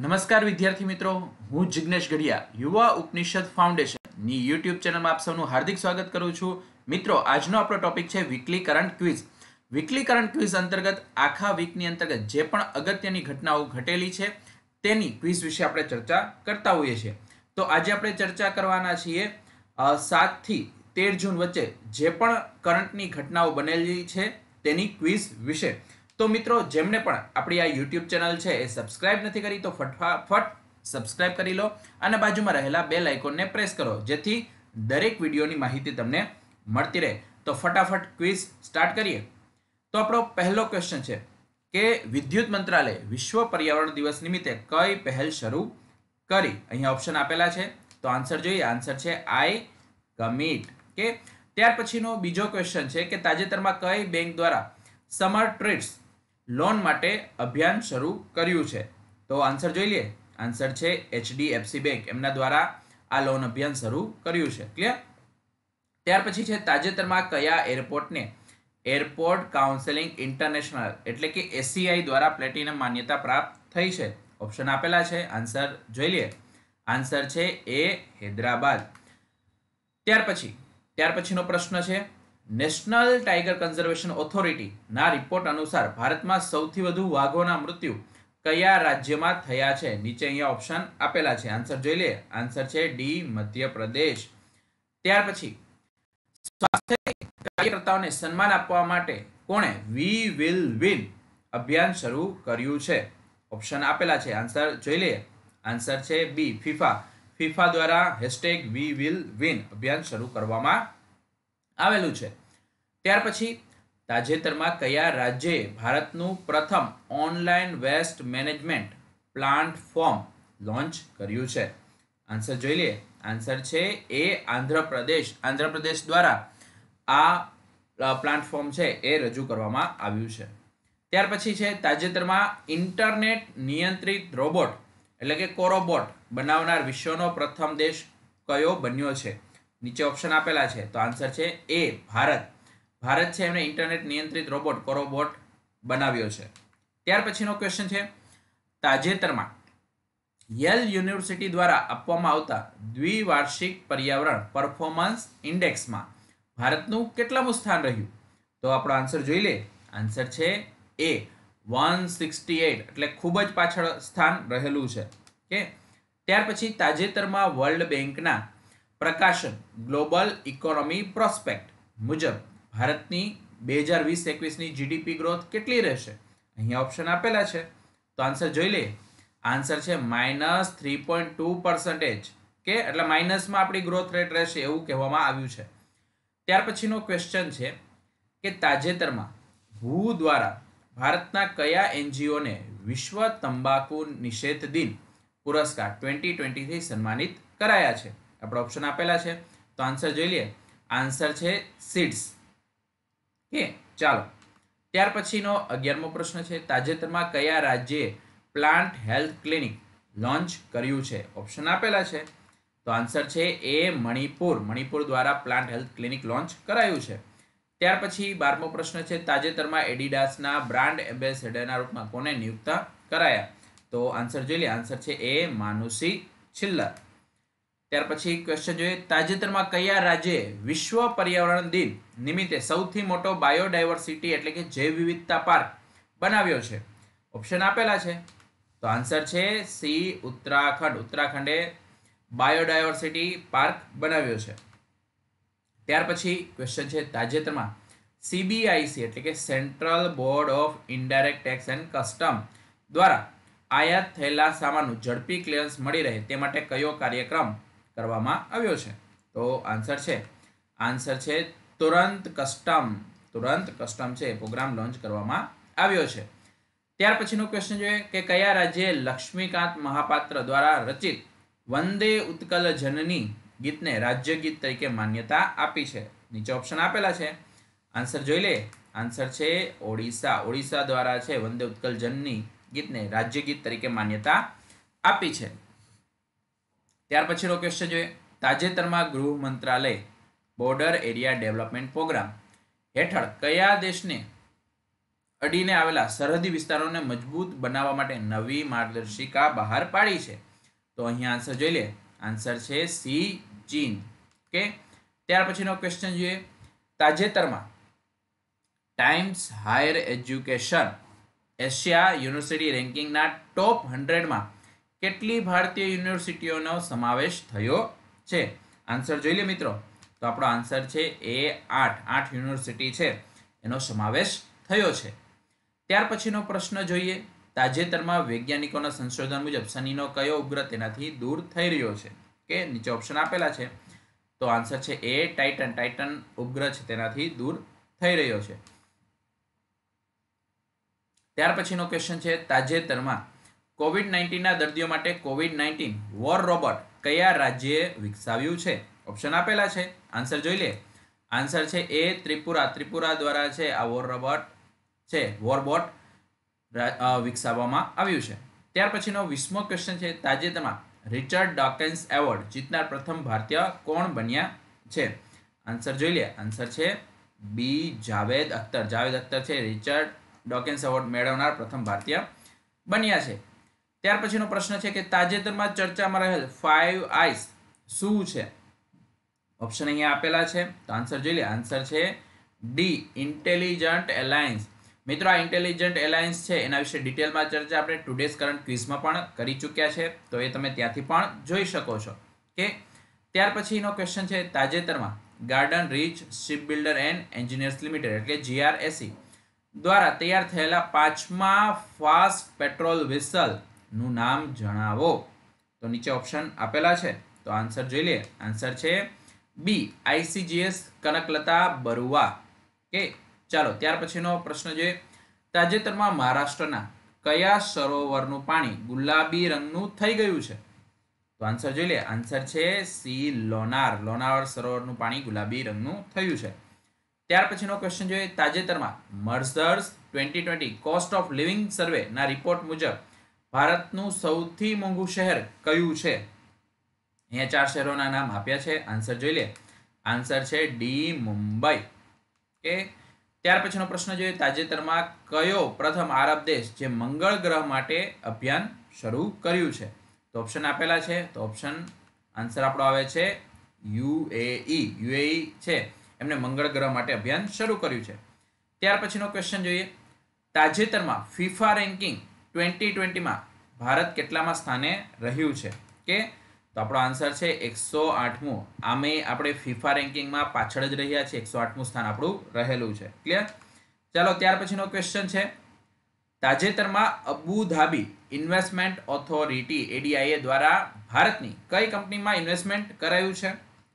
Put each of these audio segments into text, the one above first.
નમસ્કાર વિદ્યાર્થી મિત્રો હું જિજ્ઞેશ ગઢિયા યુવા ઉપનિષદ ફાઉન્ડેશન ની યુટ્યુબ ચેનલમાં આપ સૌનું હાર્દિક સ્વાગત કરું છું મિત્રો આજનો આપણો ટોપિક છે weekly current quiz weekly current quiz અંતર્ગત આખા વીકની અંતર્ગત જે પણ અગત્યની ઘટનાઓ ઘટેલી છે તેની ક્વિઝ વિશે આપણે ચર્ચા કરતા હોઈએ છીએ તો આજે આપણે ચર્ચા કરવાના છીએ સાતથી તેર જૂન વચ્ચે જે પણ કરંટની ઘટનાઓ બનેલી છે તેની ક્વિઝ વિશે તો મિત્રો જેમને પણ આપણી આ યુટ્યુબ ચેનલ છે એ સબસ્ક્રાઇબ નથી કરી તો ફટફાફટ સબસ્ક્રાઇબ કરી લો અને બાજુમાં રહેલા બે લાઇકોનને પ્રેસ કરો જેથી દરેક વિડીયોની માહિતી તમને મળતી રહે તો ફટાફટ ક્વિઝ સ્ટાર્ટ કરીએ તો આપણો પહેલો ક્વેશ્ચન છે કે વિદ્યુત મંત્રાલય વિશ્વ પર્યાવરણ દિવસ નિમિત્તે કઈ પહેલ શરૂ કરી અહીંયા ઓપ્શન આપેલા છે તો આન્સર જોઈએ આન્સર છે આઈ કમિટ કે ત્યાર પછીનો બીજો ક્વેશ્ચન છે કે તાજેતરમાં કઈ બેંક દ્વારા સમર ટ્રીટ્સ લોન માટે અભિયાન શરૂ કર્યું છે તો આન્સર જોઈ લઈએ આન્સર છે એચડીએફસી બેંક એમના દ્વારા આ લોન અભિયાન શરૂ કર્યું છે ક્લિયર ત્યાર પછી છે તાજેતરમાં કયા એરપોર્ટને એરપોર્ટ કાઉન્સેલિંગ ઇન્ટરનેશનલ એટલે કે એસીઆઈ e દ્વારા પ્લેટિનમ માન્યતા પ્રાપ્ત થઈ છે ઓપ્શન આપેલા છે આન્સર જોઈ લઈએ આન્સર છે એ હૈદરાબાદ ત્યાર પછી ત્યાર પછીનો પ્રશ્ન છે નેશનલ ટાઈગર કન્ઝર્વેશન ઓથોરિટીના રિપોર્ટ અનુસાર ભારતમાં સૌથી વધુ વાઘોના મૃત્યુ કયા રાજ્યમાં થયા છે નીચે અહીંયા ઓપ્શન આપેલા છે આન્સર જોઈ લઈએ આન્સર છે ડી મધ્યપ્રદેશ ત્યાર પછી સ્વાસ્થ્ય કાર્યકર્તાઓને સન્માન આપવા માટે કોણે વી વિલ વિન અભિયાન શરૂ કર્યું છે ઓપ્શન આપેલા છે આન્સર જોઈ લઈએ આન્સર છે બી ફિફા ફિફા દ્વારા હેશટેગ વી વિલ વિન અભિયાન શરૂ કરવામાં આવેલું છે ત્યાર પછી તાજેતરમાં કયા રાજ્યે ભારતનું પ્રથમ online waste management platform launch કર્યું છે આન્સર જોઈ લઈએ આન્સર છે એ આંધ્રપ્રદેશ આંધ્રપ્રદેશ દ્વારા આ પ્લાન્ટફોર્મ છે એ રજૂ કરવામાં આવ્યું છે ત્યાર પછી છે તાજેતરમાં ઇન્ટરનેટ નિયંત્રિત રોબોટ એટલે કે કોરોબોટ બનાવનાર વિશ્વનો પ્રથમ દેશ કયો બન્યો છે નીચે ઓપ્શન આપેલા છે તો આન્સર છે એ ભારત ભારત છે એમને ઇન્ટરનેટ નિયંત્રિત રોબોટ કોરોબોટ બનાવ્યો છે ત્યાર પછીનો ક્વેશ્ચન છે તાજેતરમાં યેલ યુનિવર્સિટી દ્વારા આપવામાં આવતા દ્વિવાર્ષિક પર્યાવરણ પરફોર્મન્સ ઇન્ડેક્સમાં ભારતનું કેટલામું સ્થાન રહ્યું તો આપણો આન્સર જોઈ લે આન્સર છે એ વન સિક્સટી એટ એટલે ખૂબ જ પાછળ સ્થાન રહેલું છે કે ત્યાર પછી તાજેતરમાં વર્લ્ડ બેંકના પ્રકાશન ગ્લોબલ ઇકોનોમી પ્રોસ્પેક્ટ મુજબ ભારતની બે હજાર વીસ એકવીસની જીડીપી ગ્રોથ કેટલી રહેશે અહીંયા ઓપ્શન આપેલા છે તો આન્સર જોઈ લઈએ આન્સર છે minus three point two percentage કે એટલે માઇનસમાં આપણી ગ્રોથ રેટ રહેશે એવું કહેવામાં આવ્યું છે ત્યાર પછીનો ક્વેશ્ચન છે કે તાજેતરમાં હુ દ્વારા ભારતના કયા એનજીઓને વિશ્વ તંબાકુ નિષેધ દિન પુરસ્કાર ટ્વેન્ટી ટ્વેન્ટીથી સન્માનિત કરાયા છે આપણે ઓપ્શન આપેલા છે તો આન્સર જોઈ લઈએ આન્સર છે સીડ્સ કે ચાલો ત્યાર પછીનો અગિયારમો પ્રશ્ન છે તાજેતરમાં કયા રાજ્યે પ્લાન્ટ હેલ્થ ક્લિનિક લોન્ચ કર્યું છે ઓપ્શન આપેલા છે તો આન્સર છે એ મણિપુર મણિપુર દ્વારા પ્લાન્ટ હેલ્થ ક્લિનિક લોન્ચ કરાયું છે ત્યાર પછી બારમો પ્રશ્ન છે તાજેતરમાં એડિડાસના બ્રાન્ડ એમ્બેસેડરના રૂપમાં કોને નિયુક્ત કરાયા તો આન્સર જોઈ લે આન્સર છે એ માનુસી છિલ્લર ત્યાર પછી ક્વેશ્ચન જોઈએ તાજેતરમાં કયા રાજ્યે વિશ્વ પર્યાવરણ દિન નિમિત્તે સૌથી મોટો બાયોડાયવર્સિટી એટલે કે જૈવ વિવિધતા પાર્ક બનાવ્યો છે ઓપ્શન આપેલા છે તો આન્સર છે સી ઉત્તરાખંડ ઉત્તરાખંડે બાયોડાયવર્સિટી પાર્ક બનાવ્યો છે ત્યાર પછી ક્વેશ્ચન છે તાજેતરમાં સીબીઆઈસી એટલે કે Central Board of Indirect Tax and Custom દ્વારા આયાત થયેલા સામાનનું ઝડપી ક્લિયરન્સ મળી રહે તે માટે કયો કાર્યક્રમ કરવામાં આવ્યો છે તો આન્સર છે આન્સર છે તુરંત કસ્ટમ તુરંત કસ્ટમ છે પ્રોગ્રામ લોન્ચ કરવામાં આવ્યો છે ત્યાર પછીનો ક્વેશ્ચન જોઈએ કે કયા રાજ્યે લક્ષ્મીકાંત મહાપાત્ર દ્વારા રચિત વંદે ઉત્કલ જનની ગીતને રાજ્ય ગીત તરીકે માન્યતા આપી છે નીચે ઓપ્શન આપેલા છે આન્સર જોઈ લે આન્સર છે ઓડિશા ઓડિશા દ્વારા છે વંદે ઉત્કલ જનની ગીતને રાજ્ય ગીત તરીકે માન્યતા આપી છે ત્યાર પછીનો ક્વેશ્ચન જોઈએ તાજેતરમાં ગૃહ મંત્રાલય બોર્ડર એરિયા ડેવલપમેન્ટ પ્રોગ્રામ હેઠળ કયા દેશને અડીને આવેલા સરહદી વિસ્તારોને મજબૂત બનાવવા માટે નવી માર્ગદર્શિકા બહાર પાડી છે તો અહીંયા આન્સર જોઈ લે આન્સર છે સી ચીન કે ત્યાર પછીનો ક્વેશ્ચન જોઈએ તાજેતરમાં Times Higher Education Asia University રેન્કિંગના ટોપ હંડ્રેડમાં કેટલી ભારતીય યુનિવર્સિટીઓનો સમાવેશ થયો છે આન્સર જોઈ લે મિત્રો તો આપણો આન્સર છે એ આઠ આઠ યુનિવર્સિટી છે એનો સમાવેશ થયો છે ત્યાર પછીનો પ્રશ્ન જોઈએ તાજેતરમાં વૈજ્ઞાનિકોના સંશોધન મુજબ શનિનો કયો ઉપગ્રહ તેનાથી દૂર થઈ રહ્યો છે કે નીચે ઓપ્શન આપેલા છે તો આન્સર છે એ ટાઇટન ટાઇટન ઉપગ્રહ છે તેનાથી દૂર થઈ રહ્યો છે ત્યાર પછીનો ક્વેશ્ચન છે તાજેતરમાં કોવિડ નાઇન્ટીનના દર્દીઓ માટે કોવિડ નાઇન્ટીન વોર રોબોટ કયા રાજ્યે વિકસાવ્યું છે ઓપ્શન આપેલા છે આન્સર જોઈ લે આન્સર છે એ ત્રિપુરા ત્રિપુરા દ્વારા છે આ વોર રોબોટ છે વોરબોટ વિકસાવવામાં આવ્યું છે ત્યાર પછીનો વીસમો ક્વેશ્ચન છે તાજેતરમાં રિચર્ડ ડોકન્સ એવોર્ડ જીતનાર પ્રથમ ભારતીય કોણ બન્યા છે આન્સર જોઈ લે આન્સર છે બી જાવેદ અખ્તર જાવેદ અખ્તર છે રિચર્ડ ડોકન્સ એવોર્ડ મેળવનાર પ્રથમ ભારતીય બન્યા છે ત્યાર પછીનો પ્રશ્ન છે કે તાજેતરમાં ચર્ચામાં રહેલ ફાઇવ આઈસ શું છે ઓપ્શન અહીંયા આપેલા છે તો આન્સર જોઈ લે આન્સર છે ડી ઇન્ટેલિજન્ટ એલાયન્સ મિત્રો આ ઇન્ટેલિજન્ટ એલાયન્સ છે એના વિશે ડિટેલમાં ચર્ચા આપણે ટુડેઝ કરંટ ક્વિઝમાં પણ કરી ચૂક્યા છે તો એ તમે ત્યાંથી પણ જોઈ શકો છો કે ત્યાર પછી એનો ક્વેશ્ચન છે તાજેતરમાં Garden Reach Ship Builder and Engineers Limited એટલે જીઆરએસી e, દ્વારા તૈયાર થયેલા પાંચમા ફાસ્ટ પેટ્રોલ વિસલ નું નામ જણાવો તો નીચે ઓપ્શન આપેલા છે તો આન્સર જોઈ લઈએ આન્સર છે બી આઈસીજીએસ કનકલતા બરુવા કે ચાલો ત્યાર પછીનો પ્રશ્ન જોઈએ તાજેતરમાં મહારાષ્ટ્રના કયા સરોવરનું પાણી ગુલાબી રંગનું થઈ ગયું છે તો આન્સર જોઈ લે આન્સર છે સી લોનાર લોનાર સરોવરનું પાણી ગુલાબી રંગનું થયું છે ત્યાર પછીનો ક્વેશ્ચન જોઈએ તાજેતરમાં Mercer's twenty twenty cost of living સર્વેના રિપોર્ટ મુજબ ભારતનું સૌથી મોંઘું શહેર કયું છે અહીંયા ચાર શહેરોના નામ આપ્યા છે આન્સર જોઈ લે આન્સર છે ડી મુંબઈ કે ત્યાર પછીનો પ્રશ્ન જોઈએ તાજેતરમાં કયો પ્રથમ આરબ દેશ જે મંગળ ગ્રહ માટે અભિયાન શરૂ કર્યું છે તો ઓપ્શન આપેલા છે તો ઓપ્શન આન્સર આપણો આવે છે યુએઈ યુએઈ છે એમને મંગળ ગ્રહ માટે અભિયાન શરૂ કર્યું છે ત્યાર પછીનો ક્વેશ્ચન જોઈએ તાજેતરમાં ફિફા રેન્કિંગ ટ્વેન્ટી ટ્વેન્ટીમાં ભારત કેટલામાં સ્થાને રહ્યું છે કે તો આપણો આન્સર છે એકસો આઠમું આમે આપણે ફિફા રેન્કિંગમાં પાછળ જ રહ્યા છીએ એકસો આઠમું સ્થાન આપણું રહેલું છે ક્લિયર ચાલો ત્યાર પછીનો ક્વેશ્ચન છે તાજેતરમાં અબુધાબી ઇન્વેસ્ટમેન્ટ ઓથોરિટી એડીઆઈએ દ્વારા ભારતની કઈ કંપનીમાં ઇન્વેસ્ટમેન્ટ કરાયું છે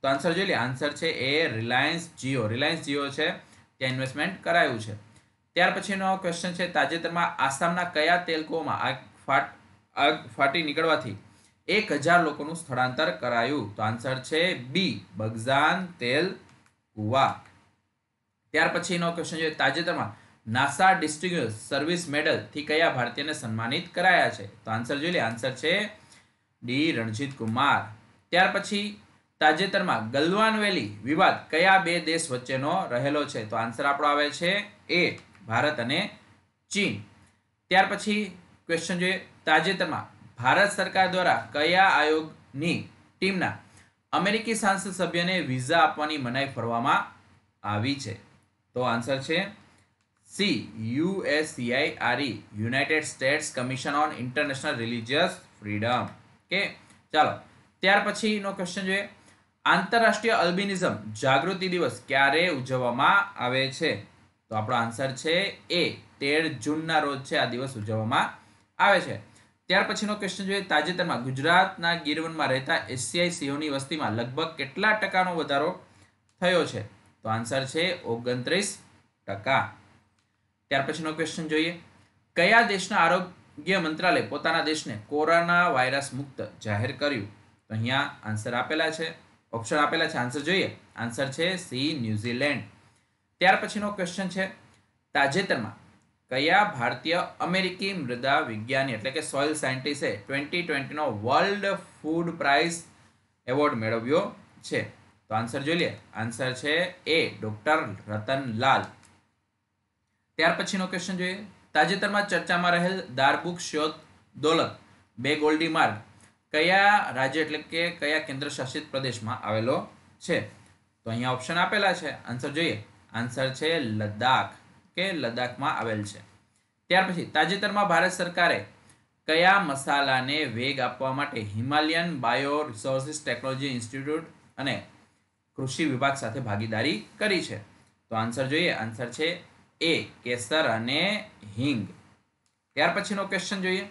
તો આન્સર જોઈ લે આન્સર છે એ રિલાયન્સ જીઓ રિલાયન્સ જીઓ છે ત્યાં ઇન્વેસ્ટમેન્ટ કરાયું છે ત્યાર પછીનો ક્વેશ્ચન છે તાજેતરમાં આસામના કયા તેલકોમાં આગ ફાટ આગ ફાટી નીકળવાથી એક હજાર લોકોનું સ્થળાંતર કરાયું તો આન્સર છે બી બગઝાન તેલ કુવા ત્યાર પછીનો ક્વેશ્ચન છે તાજેતરમાં નાસા ડિસ્ટિંગ્યુશ સર્વિસ મેડલથી કયા ભારતીયને સન્માનિત કરાયા છે તો આન્સર જોઈ લે આન્સર છે ડી રણજીત કુમાર ત્યાર પછી તાજેતરમાં ગલવાન વેલી વિવાદ કયા બે દેશ વચ્ચેનો રહેલો છે તો આન્સર આપણો આવે છે એ ભારત અને ચીન ત્યાર પછી ક્વેશ્ચન જોઈએ તાજેતરમાં ભારત સરકાર દ્વારા કયા આયોગની ટીમના અમેરિકી સાંસદ સભ્યને વિઝા આપવાની મનાઈ ફરવામાં આવી છે તો આન્સર છે C USCIRF United States Commission on International Religious Freedom કે ચાલો ત્યાર પછીનો ક્વેશ્ચન જોઈએ આંતરરાષ્ટ્રીય અલ્બિનિઝમ જાગૃતિ દિવસ ક્યારે ઉજવવામાં આવે છે તો આપણો આન્સર છે એ તેર જૂનના રોજ છે આ દિવસ ઉજવવામાં આવે છે ત્યાર પછીનો ક્વેશ્ચન જોઈએ તાજેતરમાં ગુજરાતના ગીરવનમાં રહેતા એશિયાઈ સીઓની વસ્તીમાં લગભગ કેટલા ટકાનો વધારો થયો છે તો આન્સર છે ઓગણત્રીસ ટકા ત્યાર પછીનો ક્વેશ્ચન જોઈએ કયા દેશના આરોગ્ય મંત્રાલય પોતાના દેશને કોરોના વાયરસ મુક્ત જાહેર કર્યું તો અહીંયા આન્સર આપેલા છે ઓપ્શન આપેલા છે આન્સર જોઈએ આન્સર છે સી ન્યુઝીલેન્ડ ત્યાર પછીનો ક્વેશ્ચન છે તાજેતરમાં કયા ભારતીય અમેરિકી મૃદા વિજ્ઞાની એટલે કે સોઇલ સાયન્ટિસ્ટે ટ્વેન્ટી ટ્વેન્ટીનો વર્લ્ડ ફૂડ પ્રાઇઝ એવોર્ડ મેળવ્યો છે તો આન્સર જોઈ લઈએ આન્સર છે એ ડોક્ટર રતનલાલ ત્યાર પછીનો ક્વેશ્ચન જોઈએ તાજેતરમાં ચર્ચામાં રહેલ દારબુક શ્યોત દોલત બે ગોલ્ડી માર્ગ કયા રાજ્ય એટલે કે કયા કેન્દ્રશાસિત પ્રદેશમાં આવેલો છે તો અહીંયા ઓપ્શન આપેલા છે આન્સર જોઈએ આન્સર છે લદ્દાખ કે લદ્દાખમાં આવેલ છે ત્યાર પછી તાજેતરમાં ભારત સરકારે કયા મસાલાને વેગ આપવા માટે Himalayan Bio Resources Technology Institute અને કૃષિ વિભાગ સાથે ભાગીદારી કરી છે તો આન્સર જોઈએ આન્સર છે એ કેસર અને હિંગ ત્યાર પછીનો ક્વેશ્ચન જોઈએ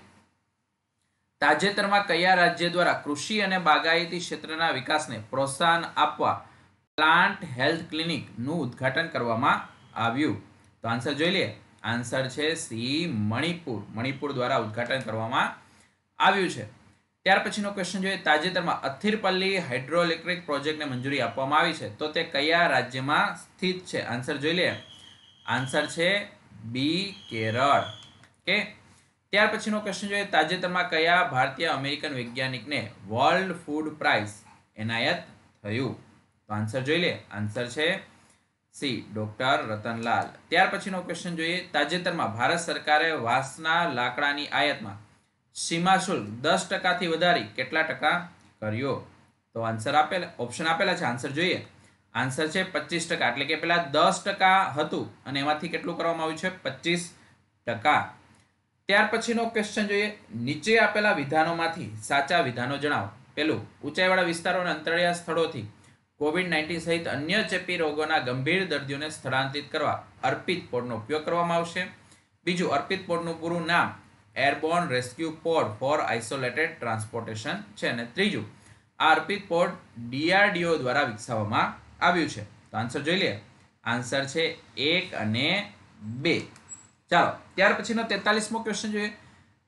તાજેતરમાં કયા રાજ્ય દ્વારા કૃષિ અને બાગાયતી ક્ષેત્રના વિકાસને પ્રોત્સાહન આપવા પ્લાન્ટ હેલ્થ ક્લિનિકનું ઉદ્ઘાટન કરવામાં આવ્યું તો આન્સર જોઈ લઈએ આન્સર છે સી મણિપુર મણિપુર દ્વારા ઉદ્ઘાટન કરવામાં આવ્યું છે ત્યાર પછીનો ક્વેશ્ચન જોઈએ તાજેતરમાં અથિરપલ્લી હાઇડ્રોઇલેક્ટ્રિક પ્રોજેક્ટને મંજૂરી આપવામાં આવી છે તો તે કયા રાજ્યમાં સ્થિત છે આન્સર જોઈ લઈએ આન્સર છે બી કેરળ કે ત્યાર પછીનો ક્વેશ્ચન જોઈએ તાજેતરમાં કયા ભારતીય અમેરિકન વૈજ્ઞાનિકને વર્લ્ડ ફૂડ પ્રાઇઝ એનાયત થયું તો આન્સર જોઈ લે આન્સર છે સી ડોક્ટર રતનલાલ ત્યાર પછીનો ક્વેશ્ચન જોઈએ તાજેતરમાં ભારત સરકારે વાંસના લાકડાની આયાતમાં સીમા શુલ્ક દસ ટકાથી વધારી કેટલા ટકા કર્યો તો આન્સર આપેલ ઓપ્શન આપેલા છે આન્સર જોઈએ આન્સર છે પચીસ ટકા એટલે કે પહેલાં દસ ટકા હતું અને એમાંથી કેટલું કરવામાં આવ્યું છે પચીસ ટકા ત્યાર પછીનો ક્વેશ્ચન જોઈએ નીચે આપેલા વિધાનોમાંથી સાચા વિધાનો જણાવો પેલું ઊંચાઈવાળા વિસ્તારો અને અંતરિયાળ સ્થળોથી કોવિડ નાઇન્ટીન સહિત અન્ય ચેપી રોગોના ગંભીર દર્દીઓને સ્થળાંતરિત કરવા અર્પિત પોડનો ઉપયોગ કરવામાં આવશે બીજું અર્પિત પોડનું પૂરું નામ airborne rescue pod for isolated transportation છે અને ત્રીજું આ અર્પિત પોડ ડીઆરડીઓ દ્વારા વિકસાવવામાં આવ્યું છે તો આન્સર જોઈ લઈએ આન્સર છે એક અને બે ચાલો ત્યાર પછીનો તેતાલીસમો ક્વેશ્ચન જોઈએ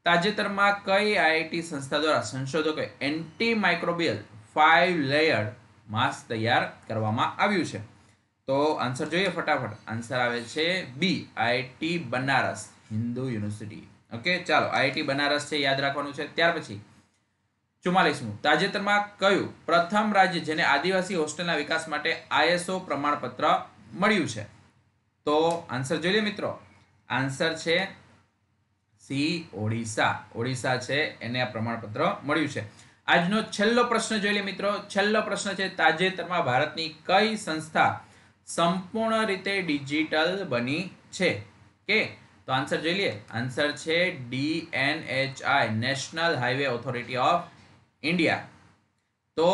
તાજેતરમાં કઈ આઈઆઈટી સંસ્થા દ્વારા સંશોધકોએ એન્ટી માઇક્રોબિયલ ફાઇવ લેયર માંસ તૈયાર કરવામાં આવ્યું છે તો આન્સર જોઈએ ફટાફટ આન્સર આવે છે B IT Banaras Hindu University okay ચાલો આઈઆઈટી બનારસ છે યાદ રાખવાનું છે ત્યાર પછી ચુમ્માલીસમું તાજેતરમાં કયું પ્રથમ રાજ્ય જેને આદિવાસી હોસ્ટેલના વિકાસ માટે આઈએસઓ પ્રમાણપત્ર મળ્યું છે તો આન્સર જોઈએ મિત્રો આન્સર છે સી ઓડિશા ઓડિશા છે એને આ પ્રમાણપત્ર મળ્યું છે આજનો છેલ્લો પ્રશ્ન જોઈ લે મિત્રો છેલ્લો પ્રશ્ન છે તાજેતરમાં ભારતની કઈ સંસ્થા સંપૂર્ણ રીતે ડિજિટલ બની છે કે તો આન્સર જોઈ લઈએ આન્સર છે ડીએનએચઆઈ National Highway Authority of India તો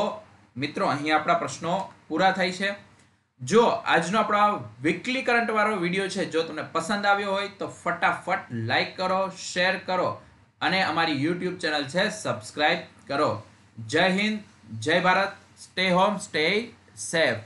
મિત્રો અહીં આપણા પ્રશ્નો પૂરા થાય છે જો આજનો આપણો વીકલી કરંટ વાળો વિડીયો છે જો તમને પસંદ આવ્યો હોય તો ફટાફટ લાઈક કરો શેર કરો અને અમારી યુટ્યુબ ચેનલ છે સબસ્ક્રાઈબ કરો જય હિન્દ જય Bharat stay home stay safe